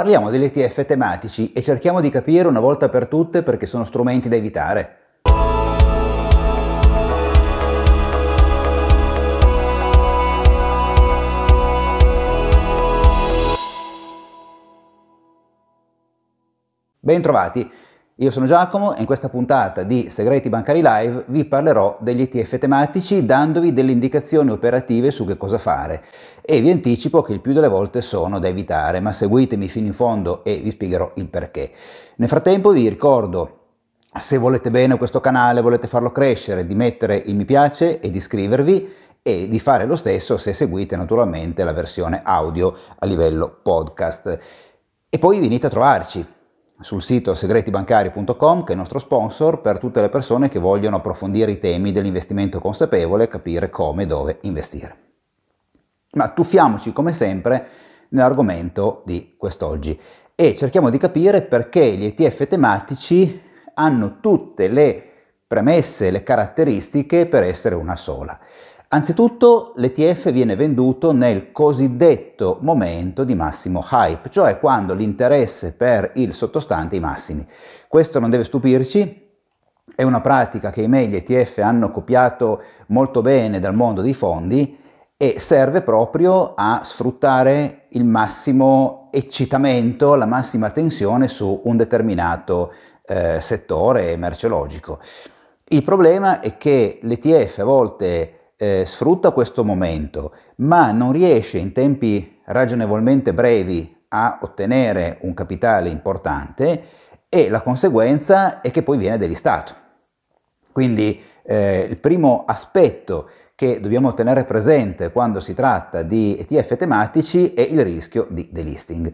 Parliamo degli ETF tematici e cerchiamo di capire una volta per tutte perché sono strumenti da evitare. Bentrovati. Io sono Giacomo e in questa puntata di Segreti Bancari Live vi parlerò degli ETF tematici dandovi delle indicazioni operative su che cosa fare e vi anticipo che il più delle volte sono da evitare, ma seguitemi fino in fondo e vi spiegherò il perché. Nel frattempo vi ricordo se volete bene questo canale, volete farlo crescere, di mettere il mi piace e di iscrivervi e di fare lo stesso se seguite naturalmente la versione audio a livello podcast. E poi venite a trovarci sul sito segretibancari.com che è il nostro sponsor per tutte le persone che vogliono approfondire i temi dell'investimento consapevole e capire come e dove investire. Ma tuffiamoci come sempre nell'argomento di quest'oggi e cerchiamo di capire perché gli ETF tematici hanno tutte le premesse, le caratteristiche per essere una sola. Anzitutto l'ETF viene venduto nel cosiddetto momento di massimo hype, cioè quando l'interesse per il sottostante è i massimi. Questo non deve stupirci, è una pratica che i gli ETF hanno copiato molto bene dal mondo dei fondi e serve proprio a sfruttare il massimo eccitamento, la massima tensione su un determinato eh, settore merceologico. Il problema è che l'ETF a volte eh, sfrutta questo momento, ma non riesce in tempi ragionevolmente brevi a ottenere un capitale importante e la conseguenza è che poi viene delistato. Quindi eh, il primo aspetto che dobbiamo tenere presente quando si tratta di ETF tematici è il rischio di delisting.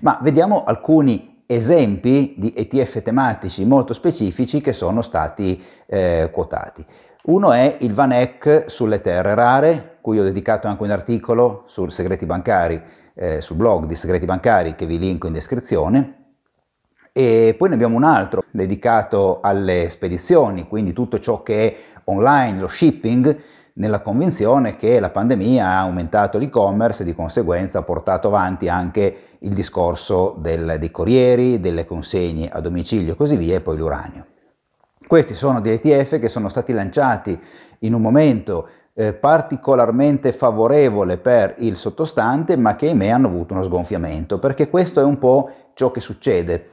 Ma vediamo alcuni esempi di ETF tematici molto specifici che sono stati eh, quotati. Uno è il VANEC sulle terre rare, cui ho dedicato anche un articolo sul segreti bancari, eh, sul blog di segreti bancari che vi linko in descrizione. E poi ne abbiamo un altro dedicato alle spedizioni, quindi tutto ciò che è online, lo shipping, nella convinzione che la pandemia ha aumentato l'e-commerce e di conseguenza ha portato avanti anche il discorso del, dei corrieri, delle consegne a domicilio e così via, e poi l'uranio. Questi sono degli ETF che sono stati lanciati in un momento eh, particolarmente favorevole per il sottostante, ma che ahimè hanno avuto uno sgonfiamento, perché questo è un po' ciò che succede.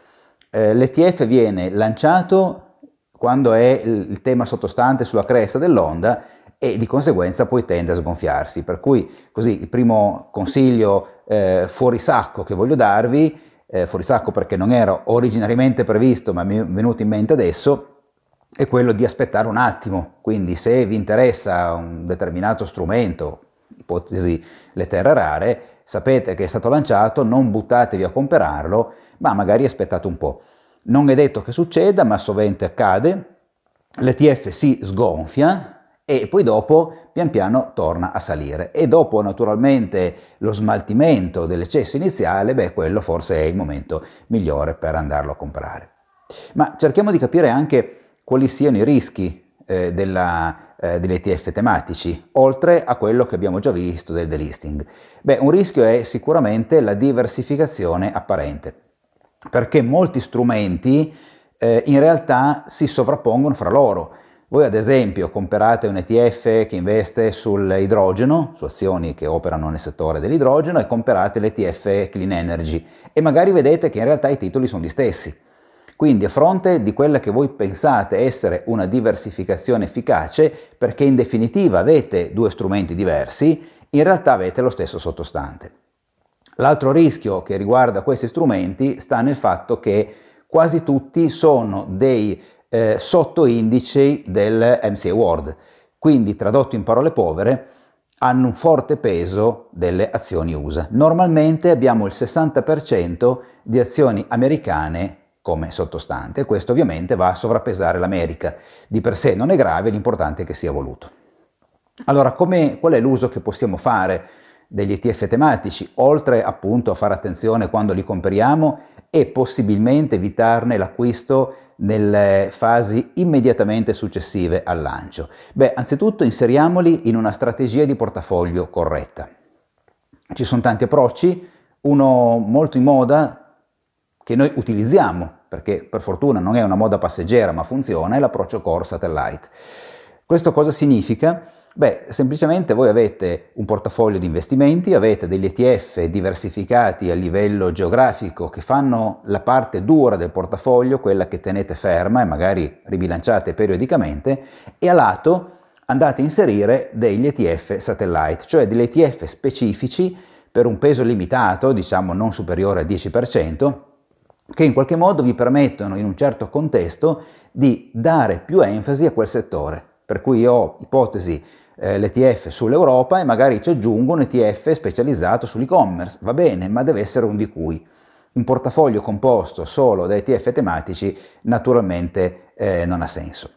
Eh, L'ETF viene lanciato quando è il tema sottostante sulla cresta dell'onda e di conseguenza poi tende a sgonfiarsi. Per cui così il primo consiglio eh, fuori sacco che voglio darvi, eh, fuori sacco perché non era originariamente previsto ma mi è venuto in mente adesso, è quello di aspettare un attimo, quindi se vi interessa un determinato strumento, ipotesi le terre rare, sapete che è stato lanciato, non buttatevi a comprarlo, ma magari aspettate un po'. Non è detto che succeda, ma sovente accade, l'ETF si sgonfia e poi dopo pian piano torna a salire e dopo naturalmente lo smaltimento dell'eccesso iniziale, beh quello forse è il momento migliore per andarlo a comprare. Ma cerchiamo di capire anche quali siano i rischi eh, della, eh, degli ETF tematici, oltre a quello che abbiamo già visto del delisting? Beh, un rischio è sicuramente la diversificazione apparente, perché molti strumenti eh, in realtà si sovrappongono fra loro. Voi ad esempio comprate un ETF che investe sull'idrogeno, su azioni che operano nel settore dell'idrogeno e comprate l'ETF Clean Energy e magari vedete che in realtà i titoli sono gli stessi. Quindi a fronte di quella che voi pensate essere una diversificazione efficace, perché in definitiva avete due strumenti diversi, in realtà avete lo stesso sottostante. L'altro rischio che riguarda questi strumenti sta nel fatto che quasi tutti sono dei eh, sottoindici del MCA World, quindi tradotto in parole povere hanno un forte peso delle azioni USA. Normalmente abbiamo il 60% di azioni americane come sottostante questo ovviamente va a sovrappesare l'America. Di per sé non è grave, l'importante è che sia voluto. Allora, qual è l'uso che possiamo fare degli ETF tematici, oltre appunto a fare attenzione quando li compriamo e possibilmente evitarne l'acquisto nelle fasi immediatamente successive al lancio? Beh, anzitutto inseriamoli in una strategia di portafoglio corretta. Ci sono tanti approcci, uno molto in moda che noi utilizziamo perché per fortuna non è una moda passeggera ma funziona, è l'approccio Core Satellite. Questo cosa significa? Beh, semplicemente voi avete un portafoglio di investimenti, avete degli ETF diversificati a livello geografico che fanno la parte dura del portafoglio, quella che tenete ferma e magari ribilanciate periodicamente, e a lato andate a inserire degli ETF satellite, cioè degli ETF specifici per un peso limitato, diciamo non superiore al 10%, che in qualche modo vi permettono in un certo contesto di dare più enfasi a quel settore. Per cui io ho ipotesi eh, l'ETF sull'Europa e magari ci aggiungo un ETF specializzato sull'e-commerce, va bene, ma deve essere un di cui. Un portafoglio composto solo da ETF tematici naturalmente eh, non ha senso.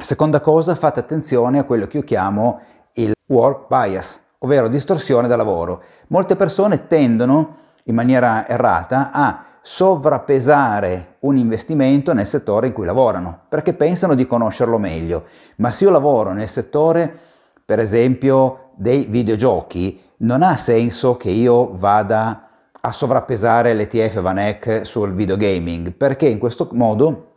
Seconda cosa, fate attenzione a quello che io chiamo il work bias, ovvero distorsione da lavoro. Molte persone tendono in maniera errata a sovrappesare un investimento nel settore in cui lavorano, perché pensano di conoscerlo meglio. Ma se io lavoro nel settore, per esempio, dei videogiochi, non ha senso che io vada a sovrappesare l'ETF VANEC sul videogaming, perché in questo modo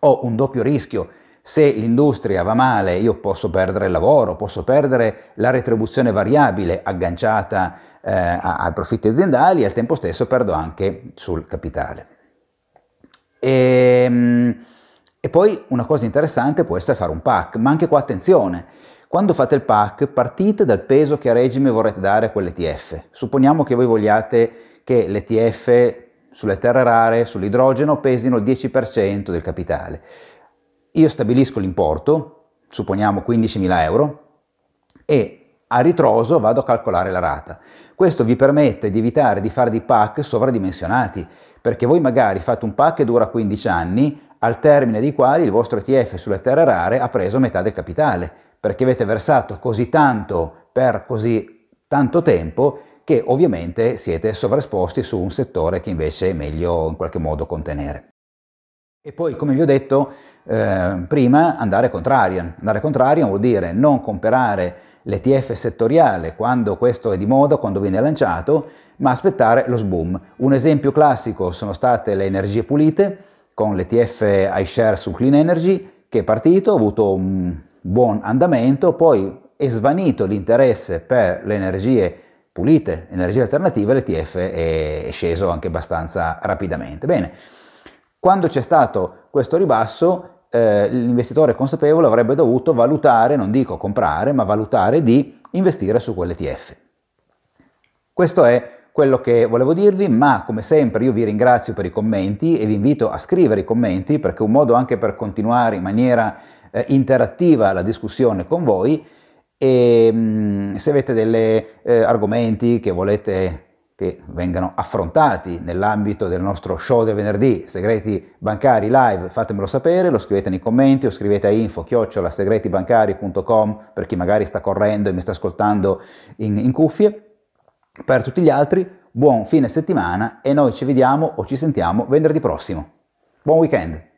ho un doppio rischio. Se l'industria va male, io posso perdere il lavoro, posso perdere la retribuzione variabile agganciata eh, ai profitti aziendali e al tempo stesso perdo anche sul capitale. E, ehm, e poi una cosa interessante può essere fare un pack, ma anche qua attenzione, quando fate il pack partite dal peso che a regime vorrete dare a quell'ETF. Supponiamo che voi vogliate che l'ETF sulle terre rare, sull'idrogeno, pesino il 10% del capitale. Io stabilisco l'importo, supponiamo 15.000 euro, e a ritroso vado a calcolare la rata. Questo vi permette di evitare di fare dei pack sovradimensionati, perché voi magari fate un pack che dura 15 anni, al termine dei quali il vostro ETF sulle terre rare ha preso metà del capitale, perché avete versato così tanto per così tanto tempo che ovviamente siete sovraesposti su un settore che invece è meglio in qualche modo contenere. E poi, come vi ho detto eh, prima, andare contrarian. Andare contrarian vuol dire non comprare l'ETF settoriale quando questo è di moda, quando viene lanciato, ma aspettare lo sboom. Un esempio classico sono state le energie pulite con l'ETF iShares su Clean Energy che è partito, ha avuto un buon andamento, poi è svanito l'interesse per le energie pulite, energie alternative, l'ETF è sceso anche abbastanza rapidamente. Bene, quando c'è stato questo ribasso eh, l'investitore consapevole avrebbe dovuto valutare, non dico comprare, ma valutare di investire su quell'ETF. Questo è quello che volevo dirvi, ma come sempre io vi ringrazio per i commenti e vi invito a scrivere i commenti perché è un modo anche per continuare in maniera eh, interattiva la discussione con voi e mh, mm, se avete degli eh, argomenti che volete che vengano affrontati nell'ambito del nostro show del venerdì, segreti bancari live, fatemelo sapere, lo scrivete nei commenti o scrivete a info chiocciolasegretibancari.com per chi magari sta correndo e mi sta ascoltando in, in cuffie. Per tutti gli altri, buon fine settimana e noi ci vediamo o ci sentiamo venerdì prossimo. Buon weekend!